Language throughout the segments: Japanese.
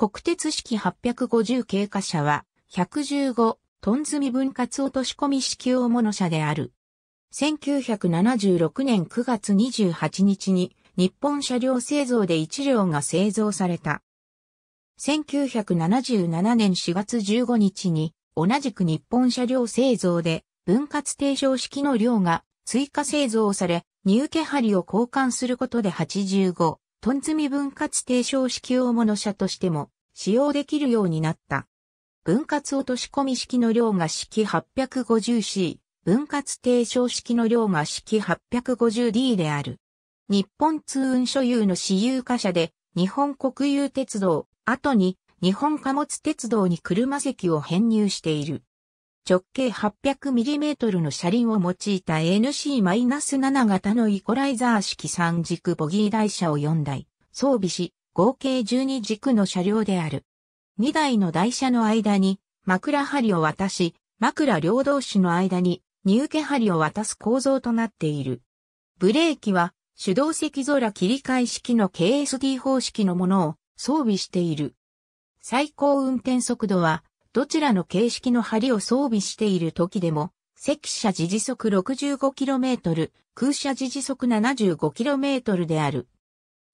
国鉄式850経過車は、115トン積み分割落とし込み式用物車である。1976年9月28日に日本車両製造で1両が製造された。1977年4月15日に同じく日本車両製造で分割提唱式の量が追加製造され、荷受け張を交換することで85トン積み分割提唱式用物車としても使用できるようになった。分割落とし込み式の量が式 850C、分割低床式の量が式 850D である。日本通運所有の私有貨車で、日本国有鉄道、後に日本貨物鉄道に車席を編入している。直径 800mm の車輪を用いた NC-7 型のイコライザー式三軸ボギー台車を4台装備し、合計12軸の車両である。2台の台車の間に枕針を渡し、枕両同士の間に荷受け針を渡す構造となっている。ブレーキは手動赤空切り替え式の KSD 方式のものを装備している。最高運転速度はどちらの形式の針を装備している時でも、赤車時時速 65km、空車時時速 75km である。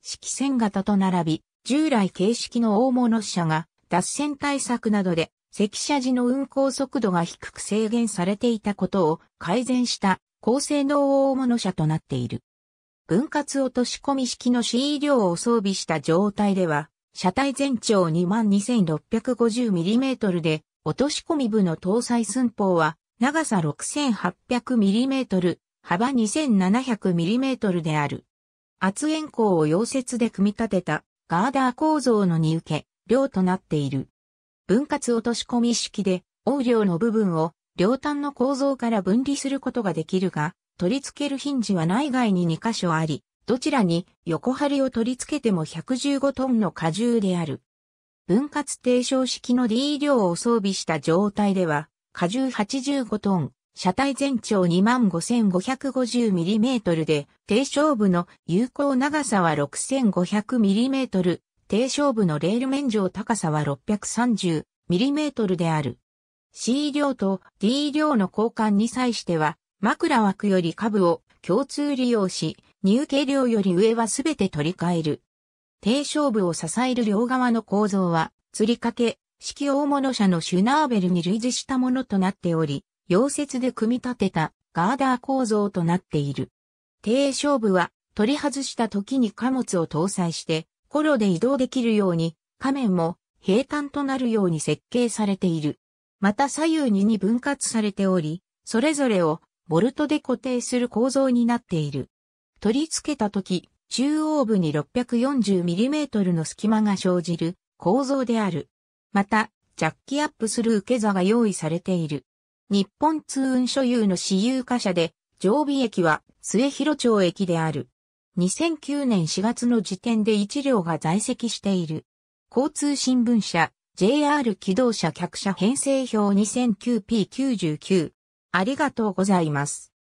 式線型と並び、従来形式の大物車が脱線対策などで赤車時の運行速度が低く制限されていたことを改善した高性能大物車となっている。分割落とし込み式の CE 量を装備した状態では、車体全長 22,650mm で、落とし込み部の搭載寸法は、長さ 6,800mm、幅 2,700mm である。圧円鋼を溶接で組み立てたガーダー構造の荷受け、量となっている。分割落とし込み式で、横量の部分を両端の構造から分離することができるが、取り付けるヒンジは内外に2箇所あり、どちらに横張りを取り付けても115トンの荷重である。分割低床式の D 量を装備した状態では、荷重85トン、車体全長 25,550mm で、低勝部の有効長さは 6,500mm、低勝部のレール面上高さは 630mm である。C 量と D 量の交換に際しては、枕枠より下部を共通利用し、入径量より上はすべて取り替える。低勝部を支える両側の構造は、吊り掛け、式大物車のシュナーベルに類似したものとなっており、溶接で組み立てたガーダー構造となっている。低勝部は取り外した時に貨物を搭載して、コロで移動できるように、仮面も平坦となるように設計されている。また左右にに分割されており、それぞれをボルトで固定する構造になっている。取り付けた時、中央部に 640mm の隙間が生じる構造である。また、ジャッキアップする受け座が用意されている。日本通運所有の私有貨車で、常備駅は末広町駅である。2009年4月の時点で1両が在籍している。交通新聞社、JR 機動車客車編成表 2009P99。ありがとうございます。